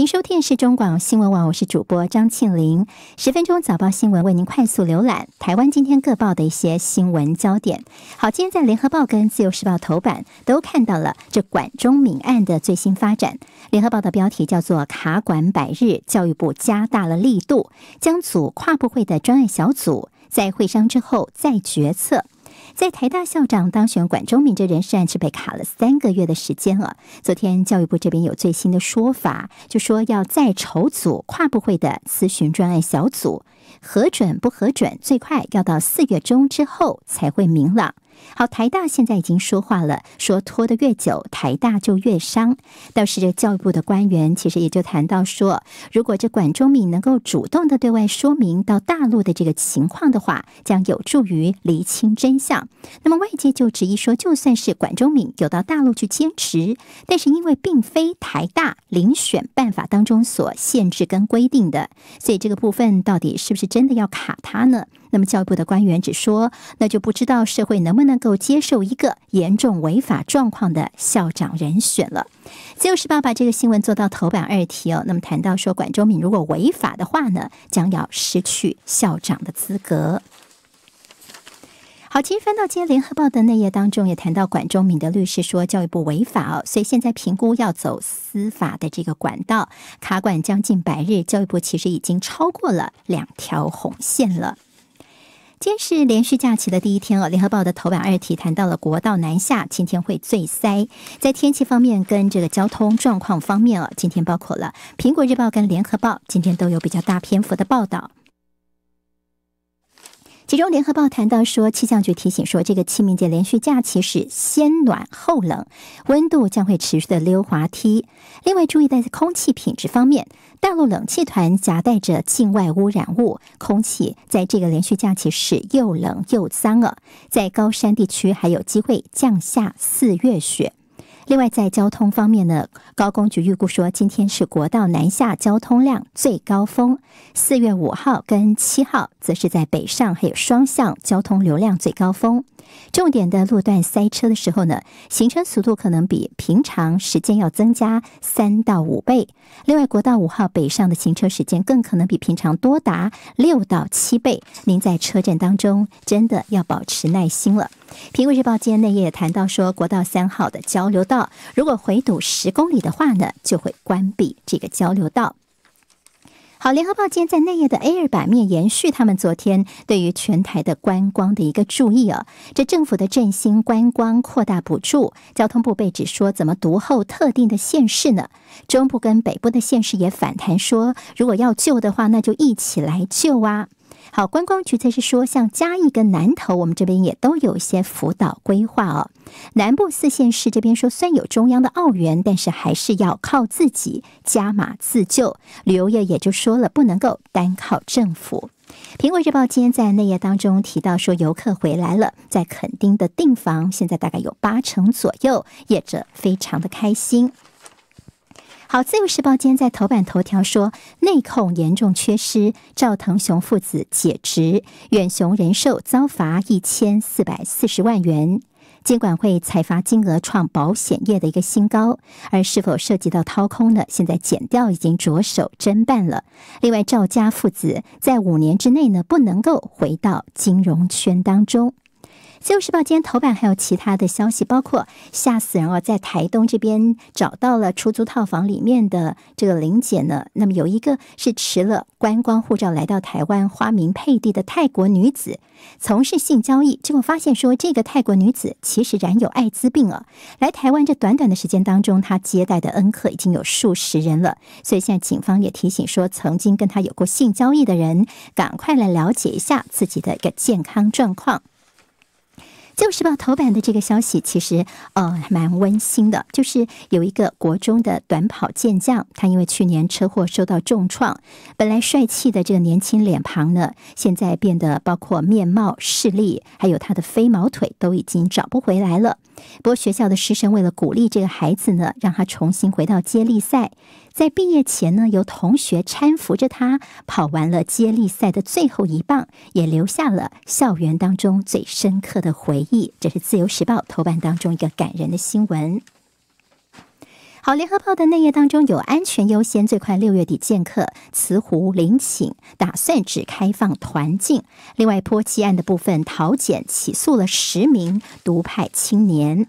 您收听是中广新闻网，我是主播张庆林。十分钟早报新闻，为您快速浏览台湾今天各报的一些新闻焦点。好，今天在联合报跟自由时报头版都看到了这管中明案的最新发展。联合报的标题叫做《卡管百日》，教育部加大了力度，将组跨部会的专案小组，在会商之后再决策。在台大校长当选管中敏这人事案，是被卡了三个月的时间了。昨天教育部这边有最新的说法，就说要再筹组跨部会的咨询专案小组，核准不核准，最快要到四月中之后才会明朗。好，台大现在已经说话了，说拖得越久，台大就越伤。倒是这教育部的官员其实也就谈到说，如果这管中敏能够主动的对外说明到大陆的这个情况的话，将有助于厘清真相。那么外界就质疑说，就算是管中敏有到大陆去坚持，但是因为并非台大遴选办法当中所限制跟规定的，所以这个部分到底是不是真的要卡他呢？那么教育部的官员只说，那就不知道社会能不能够接受一个严重违法状况的校长人选了。自由是报把这个新闻做到头版二题哦。那么谈到说，管中敏如果违法的话呢，将要失去校长的资格。好，其实翻到今天《联合报》的内页当中，也谈到管中敏的律师说，教育部违法哦，所以现在评估要走司法的这个管道，卡管将近百日，教育部其实已经超过了两条红线了。今天是连续假期的第一天哦。联合报的头版二题谈到了国道南下今天会最塞。在天气方面跟这个交通状况方面哦，今天包括了苹果日报跟联合报今天都有比较大篇幅的报道。其中，《联合报》谈到说，气象局提醒说，这个清明节连续假期是先暖后冷，温度将会持续的溜滑梯。另外，注意在空气品质方面，大陆冷气团夹带着境外污染物，空气在这个连续假期是又冷又脏啊！在高山地区还有机会降下四月雪。另外，在交通方面呢，高工局预估说，今天是国道南下交通量最高峰，四月五号跟七号则是在北上还有双向交通流量最高峰。重点的路段塞车的时候呢，行车速度可能比平常时间要增加三到五倍。另外，国道五号北上的行车时间更可能比平常多达六到七倍。您在车站当中真的要保持耐心了。苹果日报今天内页谈到说，国道三号的交流道如果回堵十公里的话呢，就会关闭这个交流道。好，联合报今在内页的 A 二版面延续他们昨天对于全台的观光的一个注意哦。这政府的振兴观光扩大补助，交通部被指说怎么读后特定的县市呢？中部跟北部的县市也反弹说，如果要救的话，那就一起来救啊。好，观光局则是说，像嘉义跟南投，我们这边也都有一些辅导规划哦。南部四县市这边说，虽然有中央的澳元，但是还是要靠自己加码自救，旅游业也就说了，不能够单靠政府。《苹果日报》今天在内页当中提到说，游客回来了，在垦丁的订房现在大概有八成左右，业者非常的开心。好，自由时报今天在头版头条说，内控严重缺失，赵腾雄父子解职，远雄人寿遭罚一千四百四十万元，监管会采罚金额创保险业的一个新高，而是否涉及到掏空呢？现在减掉已经着手侦办了。另外，赵家父子在五年之内呢，不能够回到金融圈当中。自由时报今天头版还有其他的消息，包括吓死人哦，在台东这边找到了出租套房里面的这个林姐呢。那么有一个是持了观光护照来到台湾花名佩蒂的泰国女子，从事性交易，结果发现说这个泰国女子其实染有艾滋病哦。来台湾这短短的时间当中，她接待的恩客已经有数十人了。所以现在警方也提醒说，曾经跟她有过性交易的人，赶快来了解一下自己的一个健康状况。《旧时报》头版的这个消息，其实呃蛮温馨的，就是有一个国中的短跑健将，他因为去年车祸受到重创，本来帅气的这个年轻脸庞呢，现在变得包括面貌、视力，还有他的飞毛腿都已经找不回来了。不过学校的师生为了鼓励这个孩子呢，让他重新回到接力赛。在毕业前呢，由同学搀扶着他跑完了接力赛的最后一棒，也留下了校园当中最深刻的回忆。这是《自由时报》头版当中一个感人的新闻。好，联合报的内页当中有安全优先，最快六月底见客。慈湖陵寝打算只开放团进。另外，泼漆案的部分，桃检起诉了十名独派青年。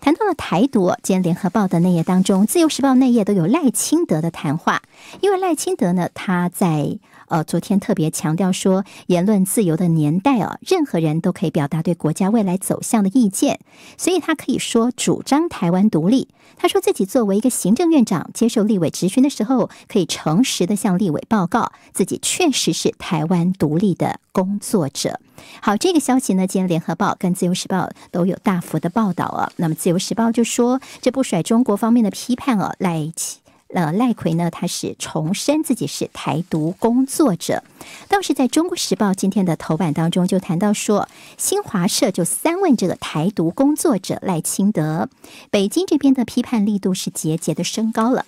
谈到了台独，今天联合报的内页当中，自由时报内页都有赖清德的谈话。因为赖清德呢，他在。呃，昨天特别强调说，言论自由的年代啊，任何人都可以表达对国家未来走向的意见，所以他可以说主张台湾独立。他说自己作为一个行政院长接受立委质询的时候，可以诚实的向立委报告，自己确实是台湾独立的工作者。好，这个消息呢，今天联合报跟自由时报都有大幅的报道啊。那么自由时报就说，这不甩中国方面的批判啊来一起。那赖奎呢？他是重申自己是台独工作者，倒是在《中国时报》今天的头版当中就谈到说，新华社就三问这个台独工作者赖清德，北京这边的批判力度是节节的升高了。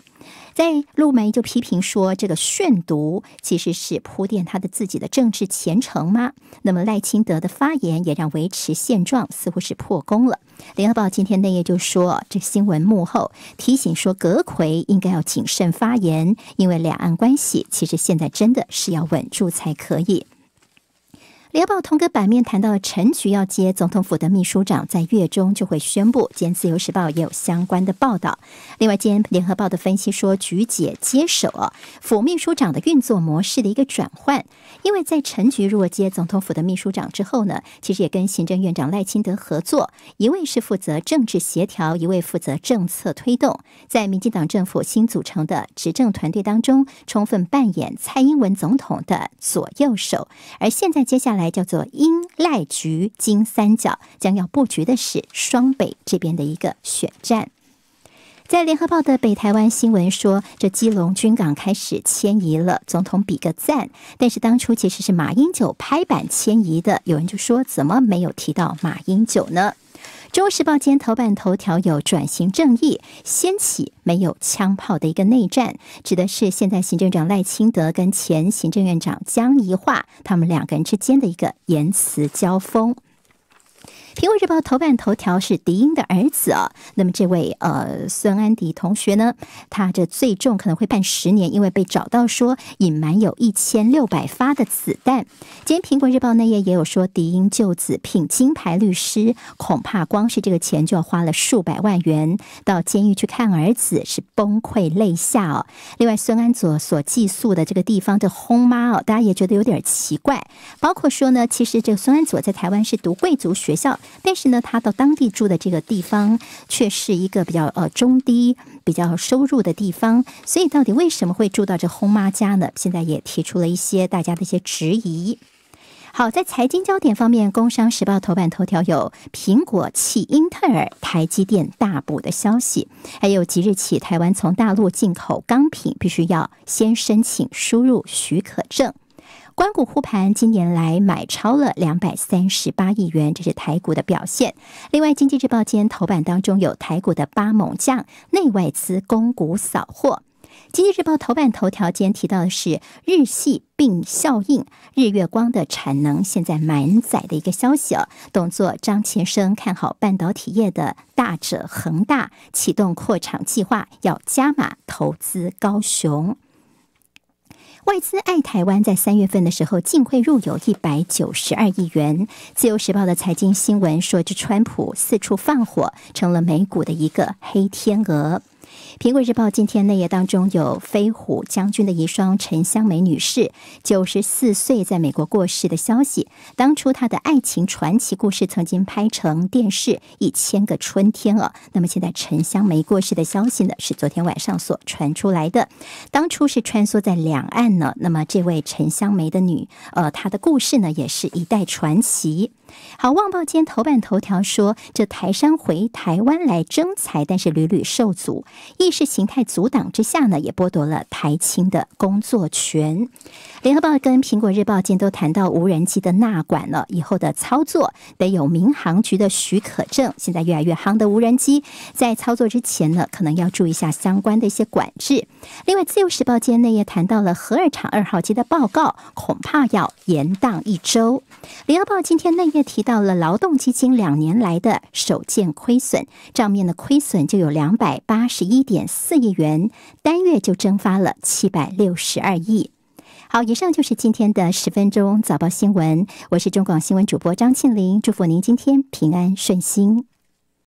在陆梅就批评说，这个宣读其实是铺垫他的自己的政治前程吗？那么赖清德的发言也让维持现状似乎是破功了。《联合报》今天内页就说，这新闻幕后提醒说，阁魁应该要谨慎发言，因为两岸关系其实现在真的是要稳住才可以。联合报同格版面谈到陈局要接总统府的秘书长，在月中就会宣布。兼自由时报也有相关的报道。另外，兼联合报的分析说，局姐接手府秘书长的运作模式的一个转换，因为在陈局如果接总统府的秘书长之后呢，其实也跟行政院长赖清德合作，一位是负责政治协调，一位负责政策推动，在民进党政府新组成的执政团队当中，充分扮演蔡英文总统的左右手。而现在接下来。叫做英赖局金三角将要布局的是双北这边的一个选战，在联合报的北台湾新闻说，这基隆军港开始迁移了，总统比个赞。但是当初其实是马英九拍板迁移的，有人就说怎么没有提到马英九呢？《中时报》天头版头条有转型正义掀起没有枪炮的一个内战，指的是现在行政长赖清德跟前行政院长江宜桦他们两个人之间的一个言辞交锋。苹果日报头版头条是迪英的儿子啊，那么这位呃孙安迪同学呢，他这最重可能会判十年，因为被找到说隐瞒有一千六百发的子弹。今天苹果日报那页也有说，迪英就子聘金牌律师，恐怕光是这个钱就要花了数百万元。到监狱去看儿子是崩溃泪下哦。另外，孙安佐所寄宿的这个地方的“轰妈”哦，大家也觉得有点奇怪。包括说呢，其实这个孙安佐在台湾是读贵族学校。但是呢，他到当地住的这个地方却是一个比较呃中低、比较收入的地方，所以到底为什么会住到这轰妈家呢？现在也提出了一些大家的一些质疑。好，在财经焦点方面，《工商时报》头版头条有苹果弃英特尔、台积电大补的消息，还有即日起台湾从大陆进口钢品必须要先申请输入许可证。关谷护盘，今年来买超了两百三十八亿元，这是台股的表现。另外，《经济日报》天头版当中有台股的八猛将，内外资攻股扫货。《经济日报》头版头条间提到的是日系并效应，日月光的产能现在满载的一个消息哦。董座张前生看好半导体业的大者恒大启动扩产计划，要加码投资高雄。外资爱台湾，在三月份的时候净汇入有一百九十二亿元。自由时报的财经新闻说，这川普四处放火，成了美股的一个黑天鹅。《苹果日报》今天内页当中有飞虎将军的遗孀陈香梅女士九十四岁在美国过世的消息。当初她的爱情传奇故事曾经拍成电视《一千个春天》了。那么现在陈香梅过世的消息呢，是昨天晚上所传出来的。当初是穿梭在两岸呢。那么这位陈香梅的女，呃，她的故事呢，也是一代传奇。好，旺报间头版头条说，这台商回台湾来征财，但是屡屡受阻，意识形态阻挡之下呢，也剥夺了台青的工作权。联合报跟苹果日报间都谈到无人机的纳管了，以后的操作得有民航局的许可证。现在越来越夯的无人机，在操作之前呢，可能要注意一下相关的一些管制。另外，自由时报间呢也谈到了核二厂二号机的报告，恐怕要延宕一周。联合报今天内页提。提到了劳动基金两年来的首见亏损，账面的亏损就有两百八十一点四亿元，单月就蒸发了七百六十二亿。好，以上就是今天的十分钟早报新闻，我是中广新闻主播张庆玲，祝福您今天平安顺心。